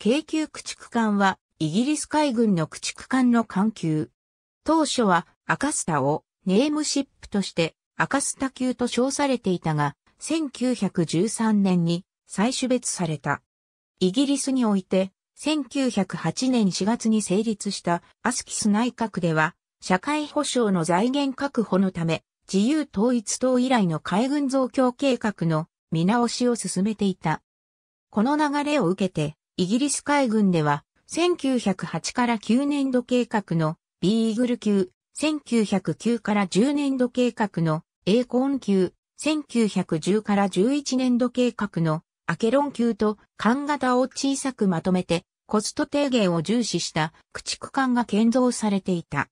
京急駆逐艦は、イギリス海軍の駆逐艦の艦級。当初は、アカスタをネームシップとして、アカスタ級と称されていたが、1913年に再種別された。イギリスにおいて、1908年4月に成立したアスキス内閣では、社会保障の財源確保のため、自由統一党以来の海軍増強計画の見直しを進めていた。この流れを受けて、イギリス海軍では、1908から9年度計画の B イーグル級、1909から10年度計画の A コーン級、1910から11年度計画のアケロン級と艦型を小さくまとめてコスト低減を重視した駆逐艦が建造されていた。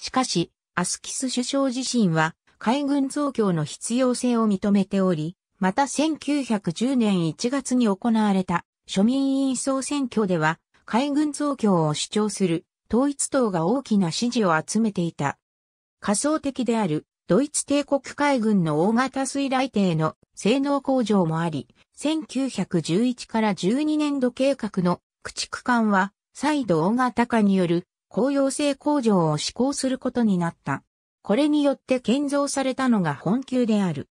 しかし、アスキス首相自身は海軍増強の必要性を認めており、また1910年1月に行われた庶民委員総選挙では、海軍増強を主張する統一党が大きな支持を集めていた。仮想的であるドイツ帝国海軍の大型水雷艇の性能向上もあり、1911から12年度計画の駆逐艦は再度大型化による公用性向上を施行することになった。これによって建造されたのが本級である。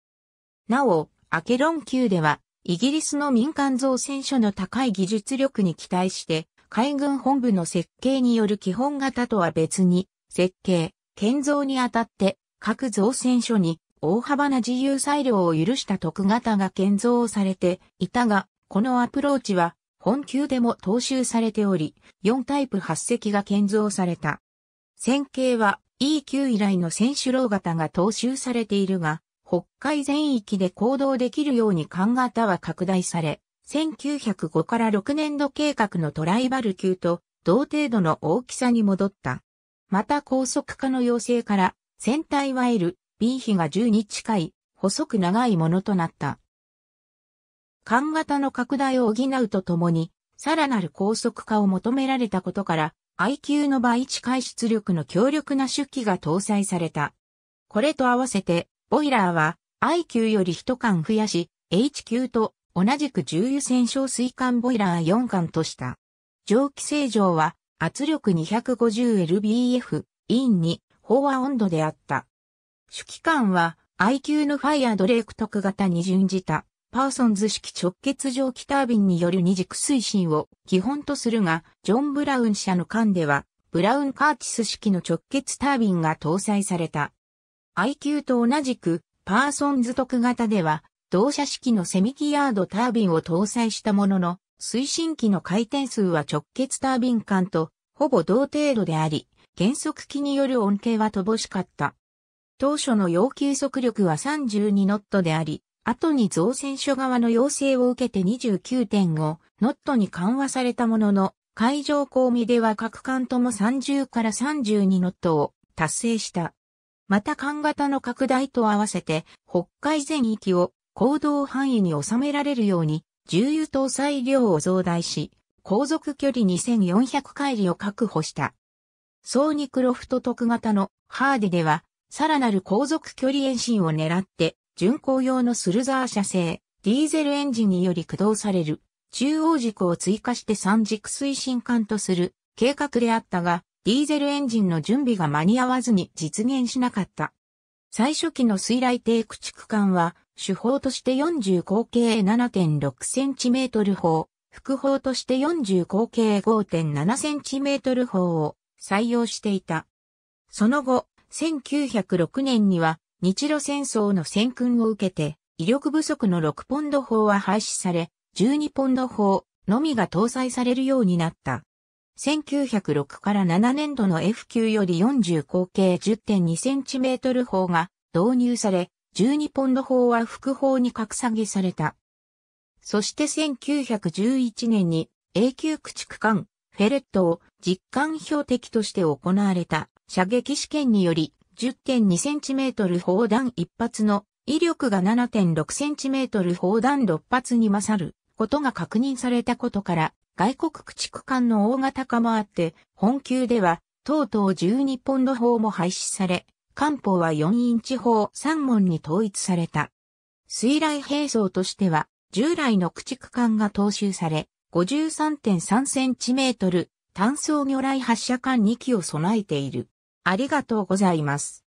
なお、アケロン級ではイギリスの民間造船所の高い技術力に期待して、海軍本部の設計による基本型とは別に、設計、建造にあたって、各造船所に大幅な自由裁量を許した特型が建造されていたが、このアプローチは本級でも踏襲されており、4タイプ8隻が建造された。線形は E 級以来の選手楼型が踏襲されているが、北海全域で行動できるように艦型は拡大され、1905から6年度計画のトライバル級と同程度の大きさに戻った。また高速化の要請から、船体は L、B 比が10に近い、細く長いものとなった。艦型の拡大を補うとともに、さらなる高速化を求められたことから、IQ の倍近い出力の強力な出機が搭載された。これと合わせて、ボイラーは I 級より1缶増やし、H 級と同じく重油戦勝水管ボイラー4缶とした。蒸気正常は圧力 250lbf、インに飽和温度であった。主機関は I 級のファイアドレーク特型に準じたパーソンズ式直結蒸気タービンによる二軸推進を基本とするが、ジョン・ブラウン社の間では、ブラウン・カーチス式の直結タービンが搭載された。IQ と同じく、パーソンズ特型では、同社式のセミキヤードタービンを搭載したものの、推進機の回転数は直結タービン間とほぼ同程度であり、減速機による恩恵は乏しかった。当初の要求速力は32ノットであり、後に造船所側の要請を受けて29.5ノットに緩和されたものの、海上公務では各艦とも30から32ノットを達成した。また艦型の拡大と合わせて、北海全域を行動範囲に収められるように、重油搭載量を増大し、航続距離2400海里を確保した。ソーニクロフト特型のハーデでは、さらなる航続距離延伸を狙って、巡航用のスルザー車製、ディーゼルエンジンにより駆動される、中央軸を追加して三軸推進艦とする計画であったが、ディーゼルエンジンの準備が間に合わずに実現しなかった。最初期の水雷艇駆逐艦は、主砲として40口径 7.6cm 砲、副砲として40口径 5.7cm 砲を採用していた。その後、1906年には日露戦争の戦訓を受けて、威力不足の6ポンド砲は廃止され、12ポンド砲のみが搭載されるようになった。1906から7年度の F 級より40口径 10.2cm 砲が導入され、12ポンド砲は副砲に格下げされた。そして1911年に A 級駆逐艦フェレットを実艦標的として行われた射撃試験により 10.2cm 砲弾1発の威力が 7.6cm 砲弾6発に勝ることが確認されたことから外国駆逐艦の大型化もあって、本級では、とうとう12ポンド砲も廃止され、艦砲は4インチ砲3門に統一された。水雷兵装としては、従来の駆逐艦が踏襲され、53.3センチメートル、単装魚雷発射艦2機を備えている。ありがとうございます。